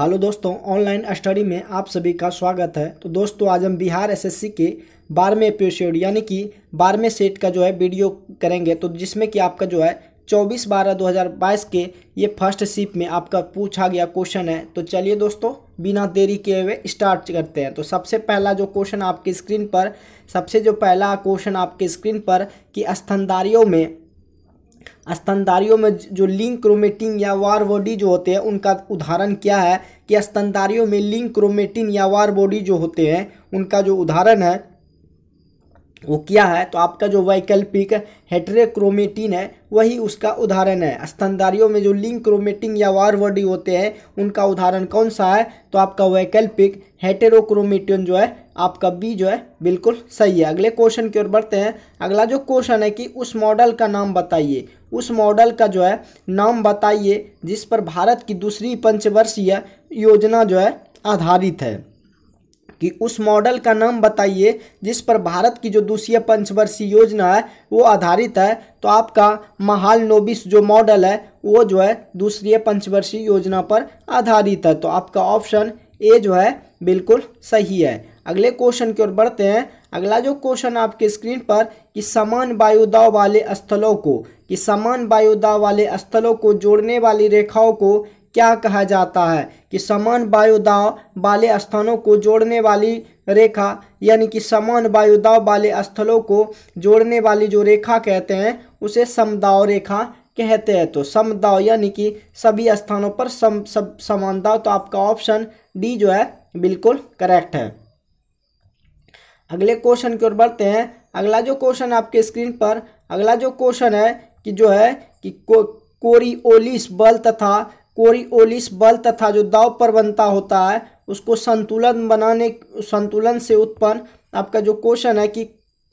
hello दोस्तों online study में आप सभी का स्वागत है तो दोस्तों आज हम बिहार एसएससी के बारहवें एपिसोड यानी कि बारहवें सेट का जो है वीडियो करेंगे तो जिसमें कि आपका जो है चौबीस बारह दो हज़ार बाईस के ये फर्स्ट शिप में आपका पूछा गया क्वेश्चन है तो चलिए दोस्तों बिना देरी किए हुए स्टार्ट करते हैं तो सबसे पहला जो क्वेश्चन आपकी स्क्रीन पर सबसे जो पहला क्वेश्चन आपके स्क्रीन पर कि स्तनदारियों में स्तनधारियों में जो लिंक क्रोमेटिन या वार बॉडी जो होते हैं उनका उदाहरण क्या है कि स्तनधारियों में लिंक क्रोमेटिन या वार बॉडी जो होते हैं उनका जो उदाहरण है वो क्या है तो आपका जो वैकल्पिक हेट्रेक्रोमेटिन है वही उसका उदाहरण है स्तनधारियों में जो लिंक क्रोमेटिन या वार बॉडी होते हैं उनका उदाहरण कौन सा है तो आपका वैकल्पिक हेटेरोक्रोमेटिन जो है आपका बी जो है बिल्कुल सही है अगले क्वेश्चन की ओर बढ़ते हैं अगला जो क्वेश्चन है कि उस मॉडल का नाम बताइए उस मॉडल का जो है नाम बताइए जिस पर भारत की दूसरी पंचवर्षीय योजना जो है आधारित है कि उस मॉडल का नाम बताइए जिस पर भारत की जो दूसरी पंचवर्षीय योजना है वो आधारित है तो आपका महाल नोबिस जो मॉडल है वो जो है दूसरी पंचवर्षीय योजना पर आधारित है तो आपका ऑप्शन ए जो है बिल्कुल सही है अगले क्वेश्चन की ओर बढ़ते हैं अगला जो क्वेश्चन आपके स्क्रीन पर कि समान वायुदाव वाले स्थलों को कि समान वायुदाव वाले स्थलों को जोड़ने वाली रेखाओं को क्या कहा जाता है कि समान वायुदाव वाले स्थानों को जोड़ने वाली रेखा यानी कि समान वायुदाव वाले स्थलों को जोड़ने वाली जो रेखा कहते हैं उसे समदाव रेखा कहते हैं तो समदाव यानी कि सभी स्थानों पर सम सब समानदाव तो आपका ऑप्शन डी जो है बिल्कुल करेक्ट है अगले क्वेश्चन की ओर बढ़ते हैं अगला जो क्वेश्चन आपके स्क्रीन पर अगला जो क्वेश्चन है कि जो है कि को, कोरिओलिस बल तथा कोरिओलिस बल तथा जो दाव पर बनता होता है उसको संतुलन बनाने संतुलन से उत्पन्न आपका जो क्वेश्चन है कि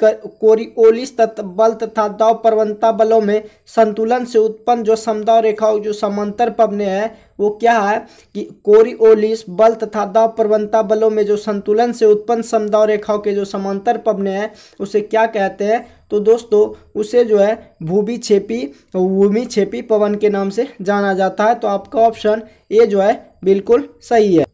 कोरिओलिस बल तथा दाव प्रवनता बलों में संतुलन से उत्पन्न जो समदाव रेखा जो समांतर पबने हैं वो क्या है कि कोरिओलिस बल तथा दाव प्रवणता बलों में जो संतुलन से उत्पन्न समदाव रेखाओं के जो समांतर पवन हैं उसे क्या कहते हैं तो दोस्तों उसे जो है भूमि छेपी भूमि छेपी पवन के नाम से जाना जाता है तो आपका ऑप्शन ए जो है बिल्कुल सही है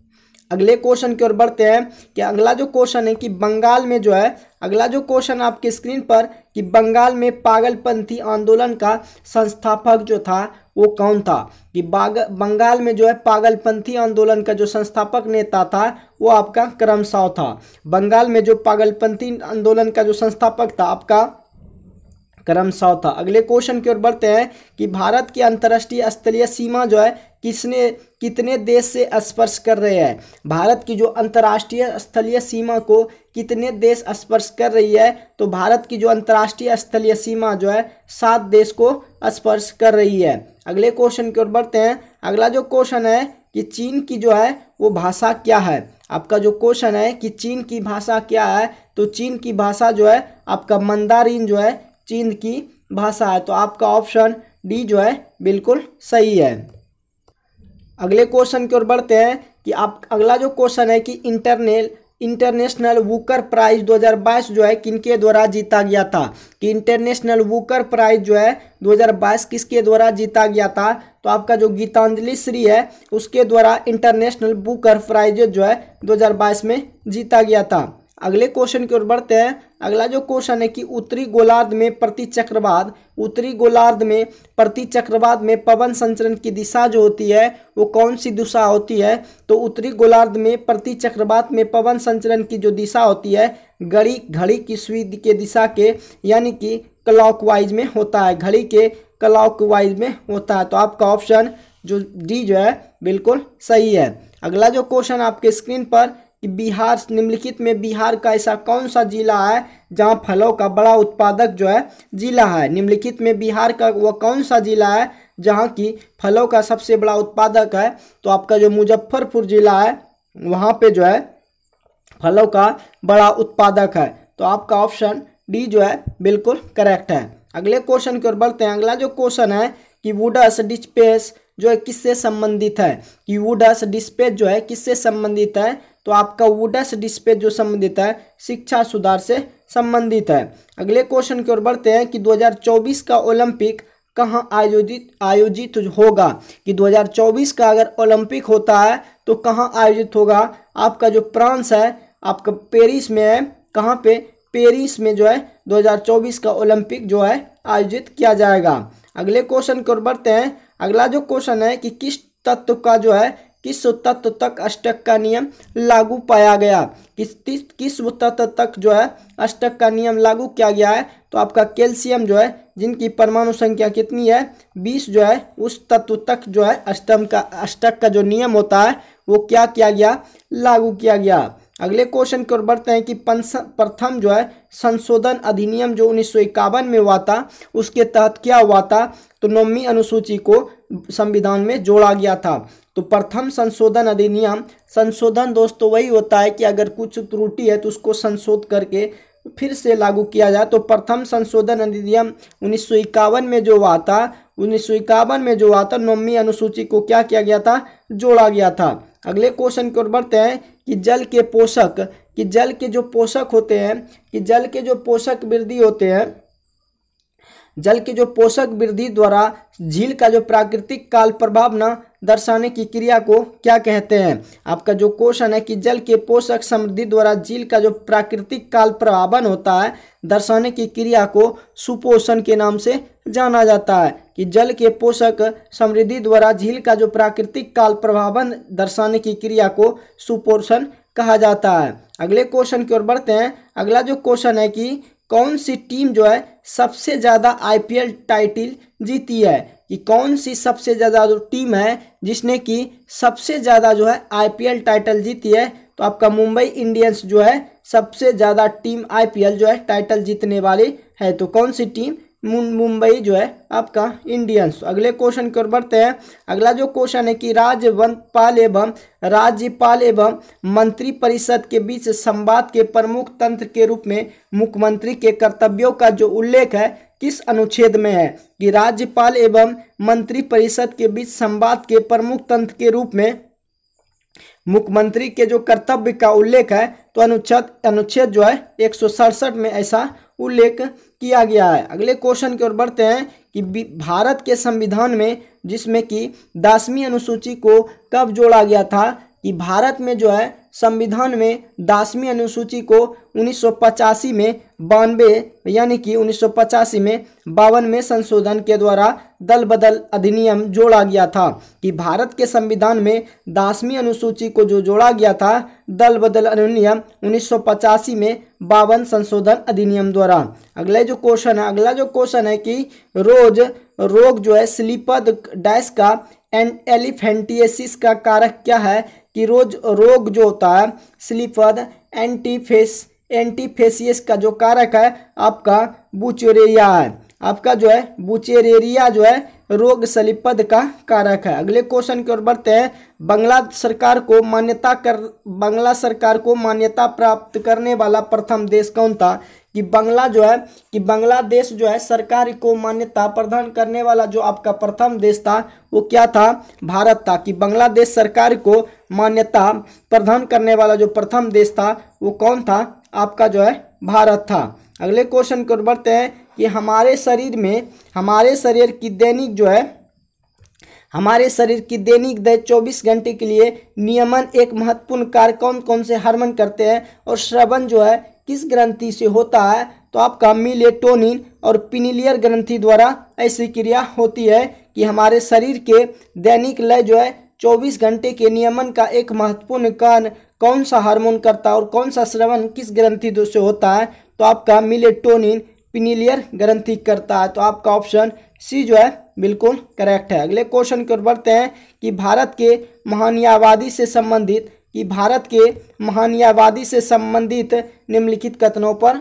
अगले क्वेश्चन की ओर बढ़ते हैं कि अगला जो क्वेश्चन है कि बंगाल में जो है अगला जो क्वेश्चन आपके स्क्रीन पर कि बंगाल में पागलपंथी आंदोलन का संस्थापक जो था वो कौन था कि बंगाल में जो है पागलपंथी आंदोलन का जो संस्थापक नेता था वो आपका करम साव था बंगाल में जो पागलपंथी आंदोलन का जो संस्थापक था आपका करम साव था अगले क्वेश्चन की ओर बढ़ते हैं कि भारत की अंतर्राष्ट्रीय स्थलीय सीमा जो है किसने कितने देश से स्पर्श कर रहे हैं भारत की जो अंतर्राष्ट्रीय स्थलीय सीमा को कितने देश स्पर्श कर रही है तो भारत की जो अंतर्राष्ट्रीय स्थलीय सीमा जो है सात देश को स्पर्श कर रही है अगले क्वेश्चन की ओर बढ़ते हैं अगला जो क्वेश्चन है कि चीन की जो है वो भाषा क्या है आपका जो क्वेश्चन है कि चीन की भाषा क्या है तो चीन की भाषा जो है आपका मंदारिन जो है चीन की भाषा है तो आपका ऑप्शन डी जो है बिल्कुल सही है अगले क्वेश्चन की ओर बढ़ते हैं कि आप अगला जो क्वेश्चन है कि इंटरनेल इंटरनेशनल वुकर प्राइज 2022 जो है किनके द्वारा जीता गया था कि इंटरनेशनल वुकर प्राइज जो है 2022 किसके द्वारा जीता गया था तो आपका जो गीतांजलि श्री है उसके द्वारा इंटरनेशनल वुकर प्राइज जो है 2022 में जीता गया था अगले क्वेश्चन की ओर बढ़ते हैं अगला जो क्वेश्चन है कि उत्तरी गोलार्ध में प्रति चक्रवाद उत्तरी गोलार्ध में प्रति चक्रवात में पवन संचरण की दिशा जो होती है वो कौन सी दिशा होती है तो उत्तरी गोलार्ध में प्रति चक्रवात में पवन संचरण की जो दिशा होती है घड़ी घड़ी की सुई के दिशा के यानी कि क्लॉकवाइज में होता है घड़ी के क्लॉकवाइज में होता है तो आपका ऑप्शन जो डी जो है बिल्कुल सही है अगला जो क्वेश्चन आपके स्क्रीन पर कि बिहार निम्नलिखित में बिहार का ऐसा कौन सा जिला है जहां फलों का बड़ा उत्पादक जो है जिला है निम्नलिखित में बिहार का वह कौन सा जिला है जहां की फलों का सबसे बड़ा उत्पादक है तो आपका जो मुजफ्फरपुर जिला है वहां पे जो है फलों का बड़ा उत्पादक है तो आपका ऑप्शन डी जो है बिल्कुल करेक्ट है अगले क्वेश्चन की ओर बढ़ते हैं अगला जो क्वेश्चन है कि वुडस डिस्पेस जो है किससे संबंधित है कि वुडस डिस्पेस जो है किससे संबंधित है तो आपका वुडस डिस्पे जो संबंधित है शिक्षा सुधार से संबंधित है अगले क्वेश्चन की ओर बढ़ते हैं कि 2024 का ओलंपिक कहाँ आयोजित आयोजित होगा कि 2024 का अगर ओलंपिक होता है तो कहाँ आयोजित होगा आपका जो फ्रांस है आपका पेरिस में है कहाँ पे पेरिस में जो है 2024 का ओलंपिक जो है आयोजित किया जाएगा अगले क्वेश्चन की ओर बढ़ते हैं अगला जो क्वेश्चन है कि किस तत्व का जो है किस तत्व तक अष्टक का नियम लागू पाया गया किस किस तत्व तक जो है अष्टक का नियम लागू किया गया है तो आपका कैल्शियम जो है जिनकी परमाणु संख्या कितनी है बीस जो है उस तत्व तक जो है अष्टम का अष्टक का जो नियम होता है वो क्या किया गया लागू किया गया अगले क्वेश्चन की ओर बढ़ते हैं कि प्रथम जो है संशोधन अधिनियम जो उन्नीस में हुआ था उसके तहत क्या हुआ था तो नौवीं अनुसूची को संविधान में जोड़ा गया था तो प्रथम संशोधन अधिनियम संशोधन दोस्तों वही होता है कि अगर कुछ त्रुटि है तो उसको संशोध करके फिर से लागू किया जाए तो प्रथम संशोधन अधिनियम उन्नीस में जो हुआ था उन्नीस में जो हुआ था नौवीं अनुसूची को क्या किया गया था जोड़ा गया था अगले क्वेश्चन की ओर बढ़ते हैं कि जल के पोषक कि जल के जो पोषक होते हैं कि जल के जो पोषक वृद्धि होते हैं जल के जो पोषक वृद्धि द्वारा झील का जो प्राकृतिक काल प्रभाव न दर्शाने की क्रिया को क्या कहते हैं आपका जो क्वेश्चन है कि जल के पोषक समृद्धि द्वारा झील का जो प्राकृतिक काल प्रभावन होता है दर्शाने की क्रिया को सुपोषण के नाम से जाना जाता है कि जल के पोषक समृद्धि द्वारा झील का जो प्राकृतिक काल प्रभावन दर्शाने की क्रिया को सुपोषण कहा जाता है अगले क्वेश्चन की ओर बढ़ते हैं अगला जो क्वेश्चन है कि कौन सी टीम जो है सबसे ज़्यादा आईपीएल टाइटल जीती है कि कौन सी सबसे ज़्यादा जो टीम है जिसने कि सबसे ज़्यादा जो है आईपीएल टाइटल जीती है तो आपका मुंबई इंडियंस जो है सबसे ज़्यादा टीम आईपीएल जो है टाइटल जीतने वाली है तो कौन सी टीम मुंबई जो है आपका इंडियंस अगले क्वेश्चन की ओर बढ़ते हैं अगला जो क्वेश्चन है कि राज्यपाल एवं राज्यपाल एवं मंत्री परिषद के बीच संवाद के प्रमुख तंत्र के रूप में मुख्यमंत्री के कर्तव्यों का जो उल्लेख है किस अनुच्छेद में है कि राज्यपाल एवं मंत्री परिषद के बीच संवाद के प्रमुख तंत्र के रूप में मुख्यमंत्री के जो कर्तव्य का उल्लेख है तो अनुच्छेद अनुच्छेद जो है एक में ऐसा उल्लेख किया गया है अगले क्वेश्चन की ओर बढ़ते हैं कि भारत के संविधान में जिसमें कि दसवीं अनुसूची को कब जोड़ा गया था कि भारत में जो है संविधान में दसवीं अनुसूची को उन्नीस में बानवे यानी कि उन्नीस में बावन में संशोधन के द्वारा दल बदल अधिनियम जोड़ा गया था कि भारत के संविधान में दसवीं अनुसूची को जो जोड़ा गया था दल बदल अधिनियम उन्नीस में बावन संशोधन अधिनियम द्वारा अगला जो क्वेश्चन है अगला जो क्वेश्चन है कि रोज रोग जो है स्लीपर डैश का एंड एलिफेंटिएसिस का कारक क्या है कि रोज रोग जो होता है स्लीपर एंटीफेस एंटीफेसियस का जो कारक है आपका बुचेरेरिया है आपका जो है बुचेरेरिया जो है रोग सलिपद का कारक है अगले क्वेश्चन की ओर बढ़ते हैं बांग्ला सरकार को मान्यता कर बांग्ला सरकार को मान्यता प्राप्त करने वाला प्रथम देश कौन था कि बांग्ला जो है कि बांग्लादेश जो है सरकार को मान्यता प्रदान करने वाला जो आपका प्रथम देश था वो क्या था भारत था कि बांग्लादेश सरकार को मान्यता प्रदान करने वाला जो प्रथम देश था वो कौन था आपका जो है भारत था अगले क्वेश्चन को बढ़ते हैं कि हमारे शरीर में हमारे शरीर की दैनिक जो है हमारे शरीर की दैनिक दय चौबीस घंटे के लिए नियमन एक महत्वपूर्ण कार्य कौन कौन से हार्मोन करते हैं और श्रवण जो है किस ग्रंथि से होता है तो आपका मिलेटोनिन और पिनिलियर ग्रंथि द्वारा ऐसी क्रिया होती है कि हमारे शरीर के दैनिक लय जो है 24 घंटे के नियमन का एक महत्वपूर्ण कारण कौन सा हार्मोन करता है और कौन सा श्रवण किस ग्रंथि से होता है तो आपका मिलेटोनिन पिनिलियर ग्रंथि करता है तो आपका ऑप्शन सी जो है बिल्कुल करेक्ट है अगले क्वेश्चन की ओर बढ़ते हैं कि भारत के महानियावादी से संबंधित कि भारत के महानियावादी से संबंधित निम्नलिखित कथनों पर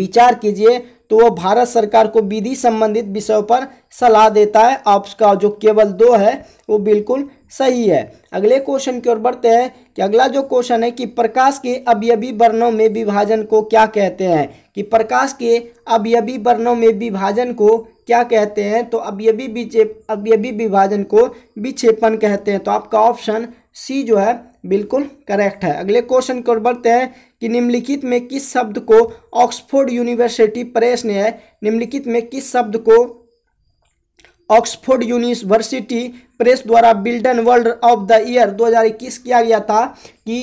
विचार कीजिए तो वो भारत सरकार को विधि संबंधित विषयों पर सलाह देता है आपका जो केवल दो है वो बिल्कुल सही है अगले क्वेश्चन की ओर बढ़ते हैं कि अगला जो क्वेश्चन है कि प्रकाश के अवयवी वर्णों में विभाजन को क्या कहते हैं कि प्रकाश के अवयवी वर्णों में विभाजन को क्या कहते हैं तो अवयवी विचे अवयवी विभाजन को विक्षेपण कहते हैं तो आपका ऑप्शन सी जो है बिल्कुल करेक्ट है अगले क्वेश्चन को बढ़ते हैं कि निम्नलिखित में किस शब्द को ऑक्सफोर्ड यूनिवर्सिटी प्रेस ने है निम्नलिखित में किस शब्द को ऑक्सफोर्ड यूनिवर्सिटी प्रेस द्वारा बिल्डन वर्ल्ड ऑफ द ईयर 2021 किया गया था कि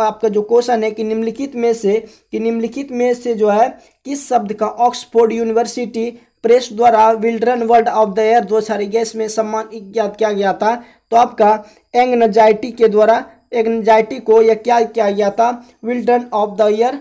आपका जो क्वेश्चन है कि निम्नलिखित में से कि निम्नलिखित में से जो है किस शब्द का ऑक्सफोर्ड यूनिवर्सिटी प्रेस द्वारा विल्ड्रन वर्ल्ड ऑफ द ईयर दो हजार में सम्मान ज्ञात किया गया था तो आपका एंगजाइटी के द्वारा एंगजाइटी को यह क्या किया गया था विल्टन ऑफ द ईयर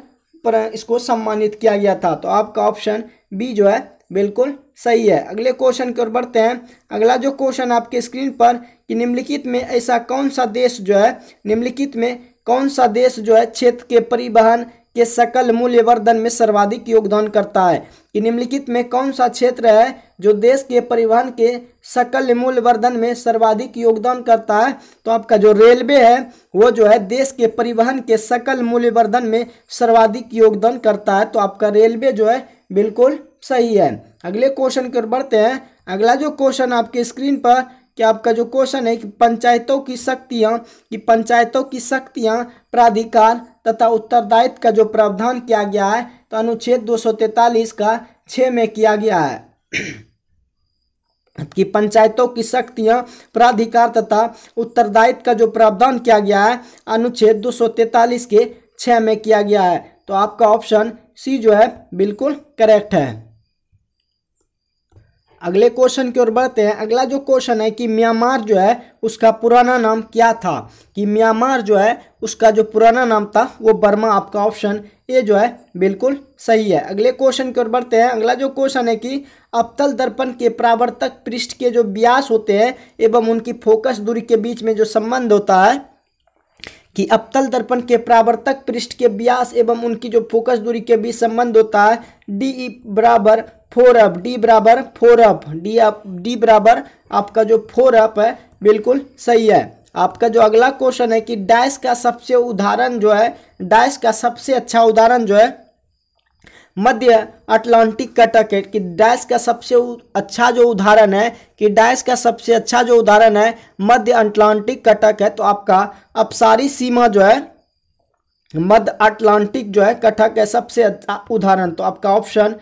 पर इसको सम्मानित किया गया था तो आपका ऑप्शन बी जो है बिल्कुल सही है अगले क्वेश्चन की ओर बढ़ते हैं अगला जो क्वेश्चन आपके स्क्रीन पर कि निम्नलिखित में ऐसा कौन सा देश जो है निम्नलिखित में कौन सा देश जो है क्षेत्र के परिवहन के सकल मूल्यवर्धन में सर्वाधिक योगदान करता है कि निम्नलिखित में कौन सा क्षेत्र है जो देश के परिवहन के सकल मूल्यवर्धन में सर्वाधिक योगदान करता है तो आपका जो रेलवे है वो जो है देश के परिवहन के सकल मूल्यवर्धन में सर्वाधिक योगदान करता है तो आपका रेलवे जो है बिल्कुल सही है अगले क्वेश्चन की ओर बढ़ते हैं अगला जो क्वेश्चन आपके स्क्रीन पर कि आपका जो क्वेश्चन है कि पंचायतों की शक्तियाँ कि पंचायतों की शक्तियाँ प्राधिकार तथा उत्तरदायित्व का जो प्रावधान किया गया है तो अनुच्छेद दो का छः में किया गया है कि पंचायतों की शक्तियां प्राधिकार तथा उत्तरदायित्व का जो प्रावधान किया गया है अनुच्छेद दो के छः में किया गया है तो आपका ऑप्शन सी जो है बिल्कुल करेक्ट है अगले क्वेश्चन की ओर बढ़ते हैं अगला जो क्वेश्चन है कि म्यांमार जो है उसका पुराना नाम क्या था कि म्यांमार जो है उसका जो पुराना नाम था वो बर्मा आपका ऑप्शन ए जो है बिल्कुल सही है अगले क्वेश्चन की ओर बढ़ते हैं अगला जो क्वेश्चन है कि अवतल दर्पण के प्रावर्तक पृष्ठ के जो ब्यास होते हैं एवं उनकी फोकस दूरी के बीच में जो संबंध होता है कि अवतल दर्पण के प्रावर्तक पृष्ठ के ब्यास एवं उनकी जो फोकस दूरी के बीच संबंध होता है डी बराबर फोर अप डी बराबर four up D up D बराबर आपका जो फोर अप है बिल्कुल सही है आपका जो अगला क्वेश्चन है कि डैश का सबसे उदाहरण जो है डैश का सबसे अच्छा उदाहरण जो है मध्य अटलांटिक कटक है कि डैश का सबसे अच्छा जो उदाहरण है कि डैश का सबसे अच्छा जो उदाहरण है मध्य अटलांटिक कटक है तो आपका अपसारी सीमा जो है मध्य अटलांटिक जो है कटक है सबसे अच्छा उदाहरण तो आपका ऑप्शन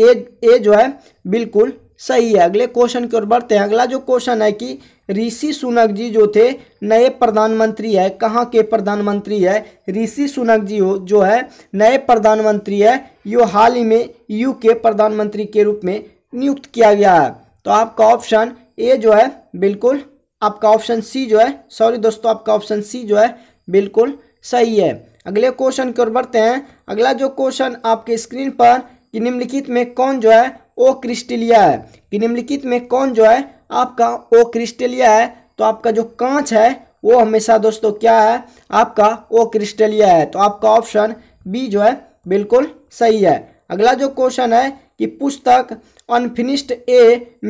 ए ए जो है बिल्कुल सही है अगले क्वेश्चन की ओर बढ़ते हैं अगला जो क्वेश्चन है कि ऋषि सुनक जी जो थे नए प्रधानमंत्री है कहाँ के प्रधानमंत्री है ऋषि सुनक जी हो जो है नए प्रधानमंत्री है यो हाल ही में यू के प्रधानमंत्री के रूप में नियुक्त किया गया है तो आपका ऑप्शन ए जो है बिल्कुल आपका ऑप्शन सी जो है सॉरी दोस्तों आपका ऑप्शन सी जो है बिल्कुल सही है अगले क्वेश्चन की ओर बढ़ते हैं अगला जो क्वेश्चन आपके स्क्रीन पर कि निम्नलिखित में कौन जो है ओ क्रिस्टेलिया है कि निम्नलिखित में कौन जो है आपका ओ क्रिस्टलिया है तो आपका जो कांच है वो हमेशा दोस्तों क्या है आपका ओ क्रिस्टलिया है तो आपका ऑप्शन बी जो है बिल्कुल सही है अगला जो क्वेश्चन है कि पुस्तक अनफिनिश्ड ए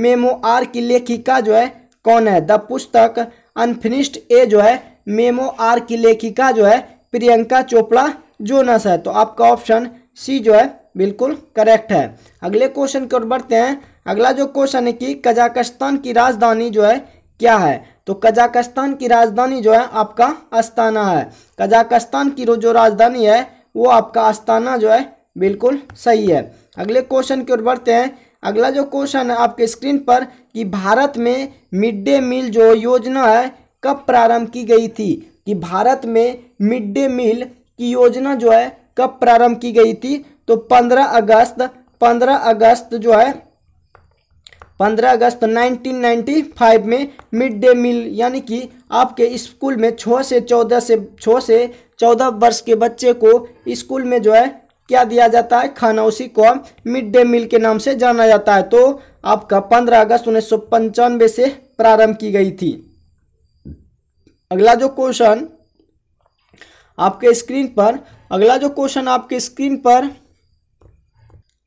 मेमोआर की लेखिका जो है कौन है द पुस्तक अनफिनिश्ड ए जो है मेमोआर की लेखिका जो है प्रियंका चोपड़ा जोनस है तो आपका ऑप्शन सी जो है बिल्कुल करेक्ट है अगले क्वेश्चन की ओर बढ़ते हैं अगला जो क्वेश्चन है कि कजाकिस्तान की राजधानी जो है क्या है तो कजाकिस्तान की राजधानी जो है आपका अस्ताना है कजाकिस्तान की जो राजधानी है वो आपका अस्ताना जो है बिल्कुल सही है अगले क्वेश्चन की ओर बढ़ते हैं अगला जो क्वेश्चन है आपके स्क्रीन पर कि भारत में मिड डे मील जो योजना है कब प्रारंभ की गई थी कि भारत में मिड डे मील की योजना जो है कब प्रारंभ की गई थी तो पंद्रह अगस्त पंद्रह अगस्त जो है पंद्रह अगस्त 1995 में मिड डे मील यानी कि आपके स्कूल में छः से चौदह से छः से चौदह वर्ष के बच्चे को स्कूल में जो है क्या दिया जाता है खाना उसी को मिड डे मील के नाम से जाना जाता है तो आपका पंद्रह अगस्त उन्नीस से प्रारंभ की गई थी अगला जो क्वेश्चन आपके स्क्रीन पर अगला जो क्वेश्चन आपके स्क्रीन पर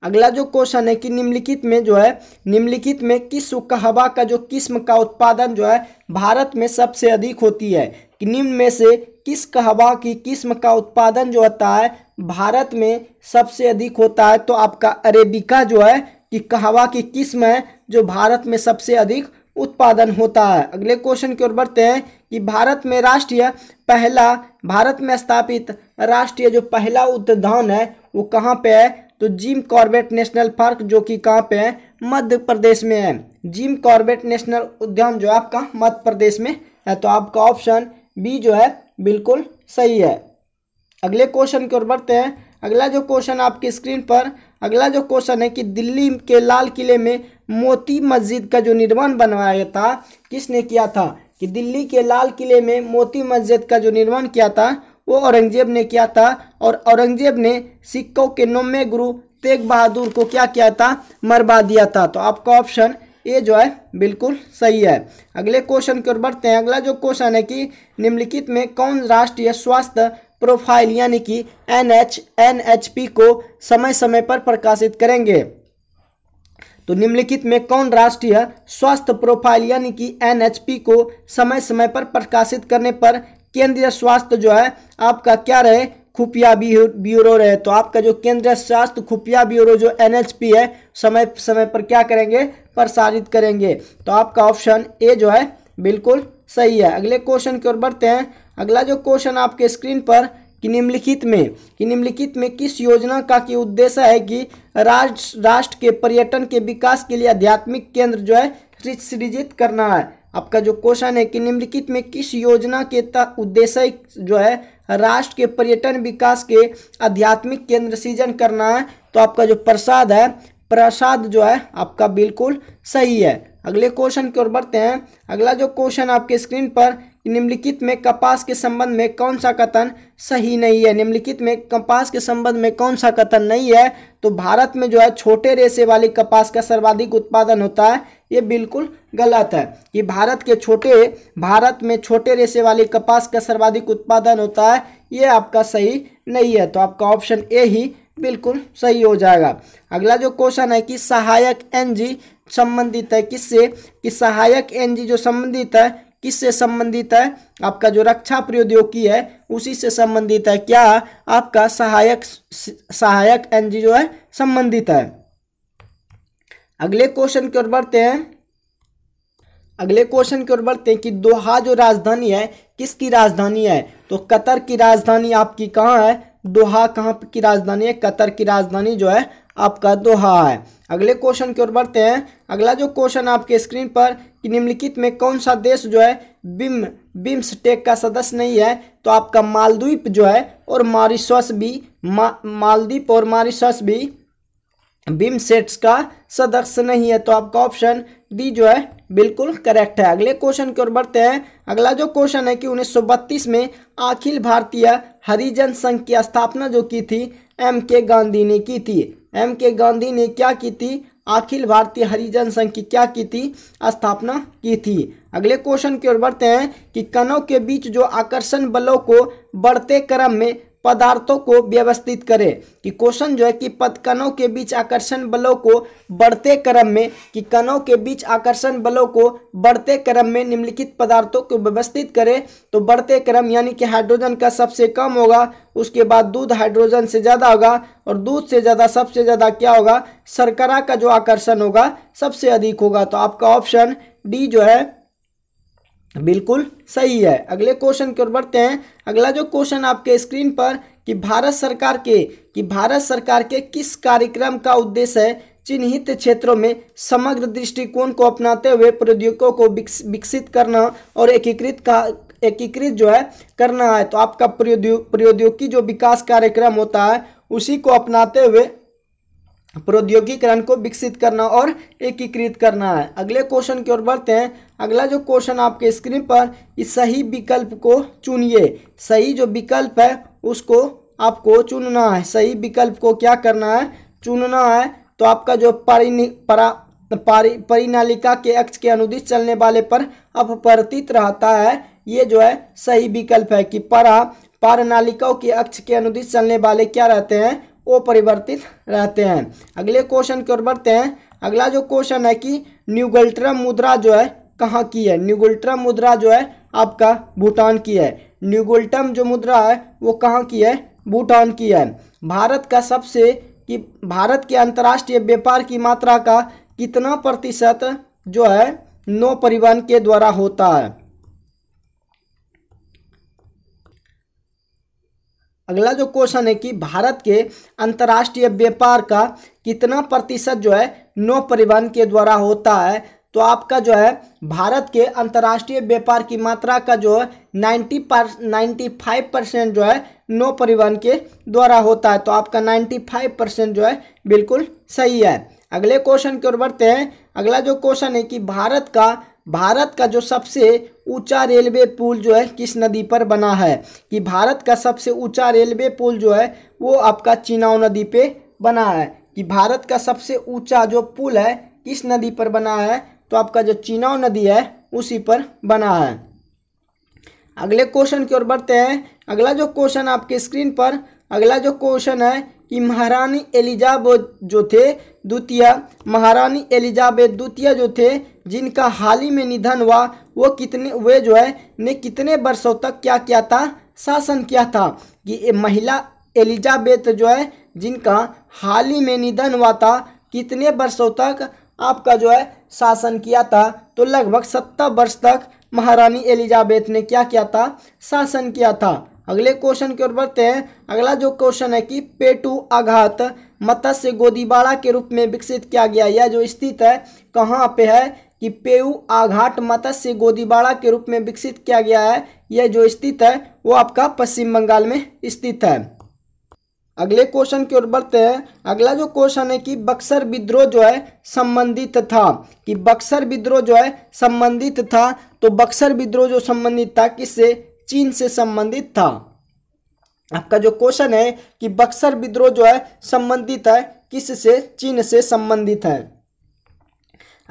अगला जो क्वेश्चन है कि निम्नलिखित में जो है निम्नलिखित में किस हवा का जो किस्म का उत्पादन जो है भारत में सबसे अधिक होती है कि निम्न में से किस कहवा की किस्म का उत्पादन जो होता है भारत में सबसे अधिक होता है तो आपका अरेबिका जो है कि कहवा की किस्म है जो भारत में सबसे अधिक उत्पादन होता है अगले क्वेश्चन की ओर बढ़ते हैं कि भारत में राष्ट्रीय पहला भारत में स्थापित राष्ट्रीय जो पहला उद्यान है वो कहाँ पे है तो जिम कॉर्बेट नेशनल पार्क जो कि कहाँ पे है मध्य प्रदेश में है जिम कॉर्बेट नेशनल उद्यान जो है आपका मध्य प्रदेश में है तो आपका ऑप्शन बी जो है बिल्कुल सही है अगले क्वेश्चन की ओर बढ़ते हैं अगला जो क्वेश्चन आपकी स्क्रीन पर अगला जो क्वेश्चन है कि दिल्ली के लाल किले में मोती मस्जिद का जो निर्माण बनवाया था किसने किया था कि दिल्ली के लाल किले में मोती मस्जिद का जो निर्माण किया था वो औरंगजेब ने किया था और औरंगजेब ने सिक्कों के नौमे गुरु तेग बहादुर को क्या किया था मरवा दिया था तो आपका ऑप्शन ये जो है बिल्कुल सही है अगले क्वेश्चन की ओर बढ़ते हैं अगला जो क्वेश्चन है कि निम्नलिखित में कौन राष्ट्रीय स्वास्थ्य प्रोफाइल यानी कि N H N H P को समय समय पर प्रकाशित करेंगे तो निम्नलिखित में कौन राष्ट्रीय स्वास्थ्य प्रोफाइल यानी कि एनएचपी को समय समय पर प्रकाशित करने पर केंद्रीय स्वास्थ्य जो है आपका क्या रहे खुफिया ब्यूरो रहे तो आपका जो केंद्रीय स्वास्थ्य खुफिया ब्यूरो जो एनएचपी है समय समय पर क्या करेंगे प्रसारित करेंगे तो आपका ऑप्शन ए जो है बिल्कुल सही है अगले क्वेश्चन की ओर बढ़ते हैं अगला जो क्वेश्चन आपके स्क्रीन पर कि निम्नलिखित में कि निम्नलिखित में किस योजना का कि उद्देश्य है कि राष्ट्र राष्ट्र के पर्यटन के विकास के लिए आध्यात्मिक केंद्र जो है सृजित करना है आपका जो क्वेश्चन है कि निम्नलिखित में किस योजना के उद्देश्य जो है राष्ट्र के पर्यटन विकास के आध्यात्मिक केंद्र सीजन करना है तो आपका जो प्रसाद है प्रसाद जो है आपका बिल्कुल सही है अगले क्वेश्चन की ओर बढ़ते हैं अगला जो क्वेश्चन आपके स्क्रीन पर निम्नलिखित में कपास के संबंध में कौन सा कथन सही नहीं है निम्नलिखित में कपास के संबंध में कौन सा कथन नहीं है तो भारत में जो है छोटे रेशे वाली कपास का सर्वाधिक उत्पादन होता है ये बिल्कुल गलत है कि भारत के छोटे भारत में छोटे रेशे वाली कपास का सर्वाधिक उत्पादन होता है ये आपका सही नहीं है तो आपका ऑप्शन ए ही बिल्कुल सही हो जाएगा अगला जो क्वेश्चन है कि सहायक एनजी संबंधित है किससे कि सहायक एनजी जो संबंधित है किससे संबंधित है आपका जो रक्षा प्रौद्योगिकी है उसी से संबंधित है क्या आपका सहायक सहायक एनजी जो है संबंधित है अगले क्वेश्चन की ओर बढ़ते हैं अगले क्वेश्चन की ओर बढ़ते हैं कि दोहा जो राजधानी है किसकी राजधानी है तो कतर की राजधानी आपकी कहाँ है दोहा कहाँ की राजधानी है कतर की राजधानी जो है आपका दोहा है अगले क्वेश्चन की ओर बढ़ते हैं अगला जो क्वेश्चन आपके स्क्रीन पर कि निम्नलिखित में कौन सा देश जो है बिम बिम्सटेक का सदस्य नहीं है तो आपका मालद्वीप जो है और मॉरिशस भी मा, मालद्वीप और मॉरिशस भी बिमसेट्स का सदस्य नहीं है तो आपका ऑप्शन डी जो है बिल्कुल करेक्ट है अगले क्वेश्चन की ओर बढ़ते हैं अगला जो क्वेश्चन है कि उन्नीस में अखिल भारतीय हरिजन संघ की स्थापना जो की थी एम के गांधी ने की थी एम के गांधी ने क्या की थी अखिल भारतीय हरिजन संघ की क्या की थी स्थापना की थी अगले क्वेश्चन की ओर बढ़ते हैं कि कणों के बीच जो आकर्षण बलों को बढ़ते क्रम में पदार्थों को व्यवस्थित करें कि क्वेश्चन जो है कि पद कणों के बीच आकर्षण बलों को बढ़ते क्रम में कि कणों के बीच आकर्षण बलों को बढ़ते क्रम में निम्नलिखित पदार्थों को व्यवस्थित करें तो बढ़ते क्रम यानी कि हाइड्रोजन का सबसे कम होगा उसके बाद दूध हाइड्रोजन से ज़्यादा होगा और दूध से ज़्यादा सबसे ज़्यादा क्या होगा शर्करा का जो आकर्षण होगा सबसे अधिक होगा तो आपका ऑप्शन डी जो है बिल्कुल सही है अगले क्वेश्चन की ओर बढ़ते हैं अगला जो क्वेश्चन आपके स्क्रीन पर कि भारत सरकार के कि भारत सरकार के किस कार्यक्रम का उद्देश्य है चिन्हित क्षेत्रों में समग्र दृष्टिकोण को अपनाते हुए प्रौद्योगिकों को विकसित करना और एकीकृत का एकीकृत जो है करना है तो आपका प्रौद्योगिकी जो विकास कार्यक्रम होता है उसी को अपनाते हुए प्रौद्योगिकरण को विकसित करना और एकीकृत करना है अगले क्वेश्चन की ओर बढ़ते हैं अगला जो क्वेश्चन आपके स्क्रीन पर इस सही विकल्प को चुनिए सही जो विकल्प है उसको आपको चुनना है सही विकल्प को क्या करना है चुनना है तो आपका जो परिनि परिनालिका के अक्ष के अनुदिश चलने वाले पर अपरतीत रहता है ये जो है सही विकल्प है कि परा पारनालिकाओं के अक्ष के अनुदिश चलने वाले क्या रहते हैं वो परिवर्तित रहते हैं अगले क्वेश्चन की ओर बढ़ते हैं अगला जो क्वेश्चन है कि न्यूगल्ट्रम मुद्रा जो है कहाँ की है न्यूगुलटम मुद्रा जो है आपका भूटान की है न्यूगुलटम जो मुद्रा है वो कहाँ की है भूटान की है भारत का सबसे कि भारत के अंतर्राष्ट्रीय व्यापार की मात्रा का कितना प्रतिशत जो है नौ परिवहन के द्वारा होता है अगला जो क्वेश्चन है कि भारत के अंतर्राष्ट्रीय व्यापार का कितना प्रतिशत जो है नौ परिवहन के द्वारा होता है तो आपका जो है भारत के अंतर्राष्ट्रीय व्यापार की मात्रा का जो है नाइन्टी पर नाइन्टी फाइव परसेंट जो है नौ परिवहन के द्वारा होता है तो आपका नाइन्टी फाइव परसेंट जो है बिल्कुल सही है अगले क्वेश्चन की ओर बढ़ते हैं अगला जो क्वेश्चन है कि भारत का भारत का जो सबसे ऊंचा रेलवे पुल जो है किस नदी पर बना है कि भारत का सबसे ऊंचा रेलवे पुल जो है वो आपका चिनाव नदी पे बना है कि भारत का सबसे ऊंचा जो पुल है किस नदी पर बना है तो आपका जो चिनाव नदी है उसी पर बना है अगले क्वेश्चन की ओर बढ़ते हैं अगला जो क्वेश्चन आपके स्क्रीन पर अगला जो क्वेश्चन है कि महारानी एलिजाबेथ जो थे द्वितीय महारानी एलिजाबेथ द्वितीय जो थे जिनका हाल ही में निधन हुआ वो कितने वे जो है ने कितने वर्षों तक क्या किया था शासन किया था कि महिला एलिजाबेथ जो है जिनका हाल ही में निधन हुआ था कितने वर्षों तक आपका जो है शासन किया था तो लगभग सत्तर वर्ष तक महारानी एलिजाबेथ ने क्या किया था शासन किया था अगले क्वेश्चन की ओर बढ़ते हैं अगला जो क्वेश्चन है कि पेटू आघात मत्स्य गोदीबाड़ा के रूप में विकसित किया गया यह जो स्थित है कहाँ पे है कि पेऊ आघाट मत्स्य गोदीबाड़ा के रूप में विकसित किया गया है यह जो स्थित है वो आपका पश्चिम बंगाल में स्थित है अगले क्वेश्चन की ओर बढ़ते हैं अगला जो क्वेश्चन है कि बक्सर विद्रोह जो है संबंधित था कि बक्सर विद्रोह जो है संबंधित था तो बक्सर विद्रोह जो संबंधित था किससे चीन से संबंधित था आपका जो क्वेश्चन है कि बक्सर विद्रोह जो है संबंधित है किससे चीन से संबंधित है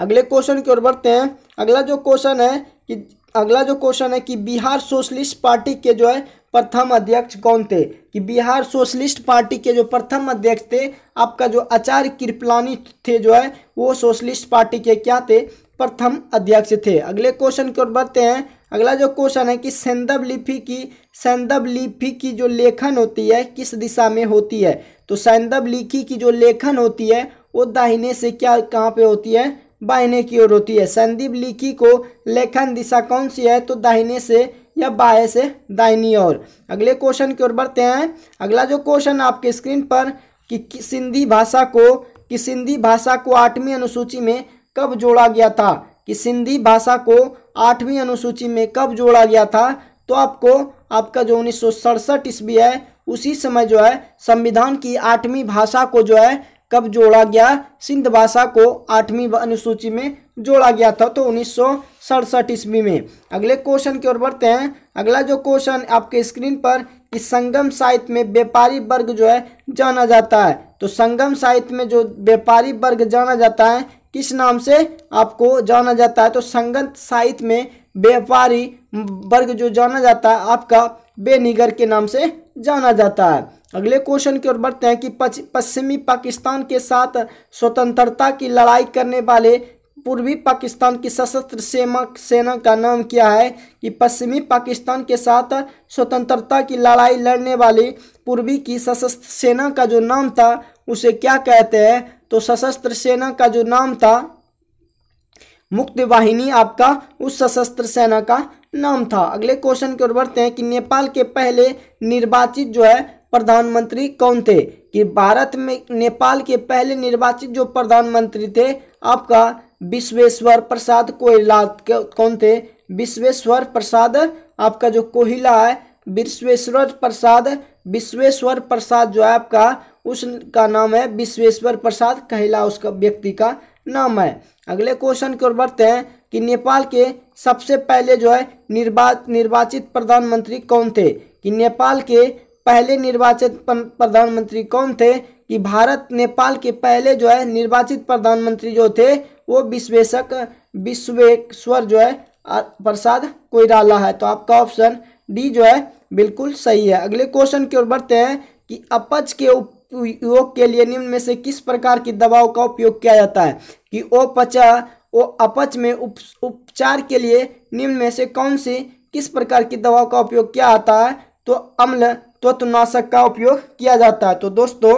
अगले क्वेश्चन की ओर बढ़ते हैं अगला जो क्वेश्चन है कि अगला जो क्वेश्चन है कि बिहार सोशलिस्ट पार्टी के जो है प्रथम अध्यक्ष कौन थे कि बिहार सोशलिस्ट पार्टी के जो प्रथम अध्यक्ष थे आपका जो आचार्य कृपलानी थे जो है वो सोशलिस्ट पार्टी के क्या थे प्रथम अध्यक्ष थे अगले क्वेश्चन की ओर बढ़ते हैं अगला जो क्वेश्चन है कि सेंदव लिपि की सेंदव लिपि की जो लेखन होती है किस दिशा में होती है तो सैंदव लिखी की जो लेखन होती है वो दाहिने से क्या कहाँ पे होती है बाहिने की ओर होती है संदीप लिखी को लेखन दिशा कौन सी है तो दाहिने से या बाएं से दाहिनी ओर अगले क्वेश्चन की ओर बढ़ते हैं अगला जो क्वेश्चन आपके स्क्रीन पर कि सिंधी भाषा को कि सिंधी भाषा को आठवीं अनुसूची में कब जोड़ा गया था कि सिंधी भाषा को आठवीं अनुसूची में कब जोड़ा गया था तो आपको आपका जो उन्नीस सौ सड़सठ ईस्वी है उसी समय जो है संविधान की आठवीं भाषा को जो है कब जोड़ा गया सिंध भाषा को आठवीं अनुसूची में जोड़ा गया था तो उन्नीस सड़सठ ईस्वी में अगले क्वेश्चन की ओर बढ़ते हैं अगला जो क्वेश्चन आपके स्क्रीन पर कि संगम साहित्य में व्यापारी वर्ग जो है जाना जाता है तो संगम साहित्य में जो व्यापारी वर्ग जाना जाता है किस नाम से आपको जाना जाता है तो संगम साहित्य में व्यापारी वर्ग जो जाना जाता है आपका बेनिगर के नाम से जाना जाता है अगले क्वेश्चन की ओर बढ़ते हैं कि पश्चिमी पाकिस्तान के साथ स्वतंत्रता की लड़ाई करने वाले पूर्वी पाकिस्तान की सशस्त्र सेना सेना का नाम क्या है कि पश्चिमी पाकिस्तान के साथ स्वतंत्रता की लड़ाई लड़ने वाली पूर्वी की सशस्त्र सेना का जो नाम था उसे क्या कहते हैं तो सशस्त्र सेना का जो नाम था मुक्त वाहिनी आपका उस सशस्त्र सेना का नाम था अगले क्वेश्चन की ओर बढ़ते हैं कि नेपाल के पहले निर्वाचित जो है प्रधानमंत्री कौन थे कि भारत में नेपाल के पहले निर्वाचित जो प्रधानमंत्री थे आपका विश्वेश्वर प्रसाद कोयला कौन थे विश्वेश्वर प्रसाद आपका जो कोहिला है विश्वेश्वर प्रसाद विश्वेश्वर प्रसाद जो है आपका उसका नाम है विश्वेश्वर प्रसाद कहिला उसका व्यक्ति का नाम है अगले क्वेश्चन की ओर बढ़ते हैं कि नेपाल के सबसे पहले जो है निर्वा निर्वाचित प्रधानमंत्री कौन थे कि नेपाल के पहले निर्वाचित प्रधानमंत्री कौन थे कि भारत नेपाल के पहले जो है निर्वाचित प्रधानमंत्री जो थे वो विश्वेशक विश्वेश्वर जो है प्रसाद कोईराला है तो आपका ऑप्शन डी जो है बिल्कुल सही है अगले क्वेश्चन की ओर बढ़ते हैं कि अपच के उपयोग के लिए निम्न में से किस प्रकार की दवाओं का उपयोग किया जाता है कि ओ पचा ओ अपच में उपचार के लिए निम्न में से कौन सी किस प्रकार की दवाओं का उपयोग किया जाता है तो अम्ल त्वतनाशक का उपयोग किया जाता है तो दोस्तों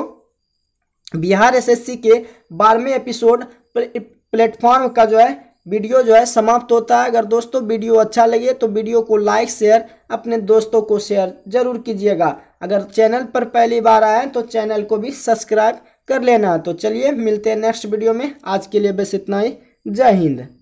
बिहार एसएससी के बारहवें एपिसोड प्लेटफॉर्म का जो है वीडियो जो है समाप्त होता है अगर दोस्तों वीडियो अच्छा लगे तो वीडियो को लाइक शेयर अपने दोस्तों को शेयर जरूर कीजिएगा अगर चैनल पर पहली बार आए तो चैनल को भी सब्सक्राइब कर लेना तो चलिए मिलते हैं नेक्स्ट वीडियो में आज के लिए बस इतना ही जय हिंद